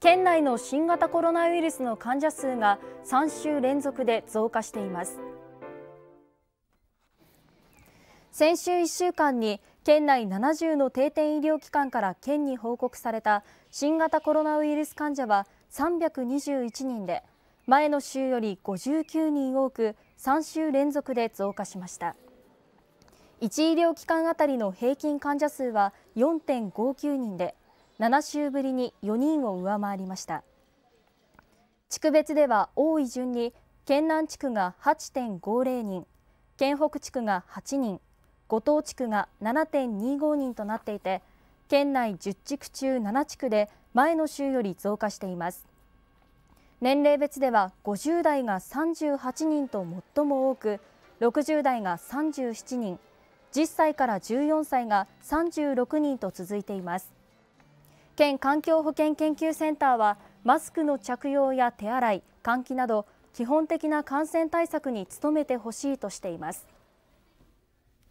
県内の新型コロナウイルスの患者数が3週連続で増加しています先週1週間に県内70の定点医療機関から県に報告された新型コロナウイルス患者は321人で前の週より59人多く3週連続で増加しました1医療機関あたりの平均患者数は4.59人で7週ぶりに4人を上回りました地区別では多い順に県南地区が8.50人県北地区が8人五島地区が7.25人となっていて県内10地区中7地区で前の週より増加しています年齢別では50代が38人と最も多く60代が37人10歳から14歳が36人と続いています県環境保健研究センターはマスクの着用や手洗い換気など基本的な感染対策に努めてほしいとしています。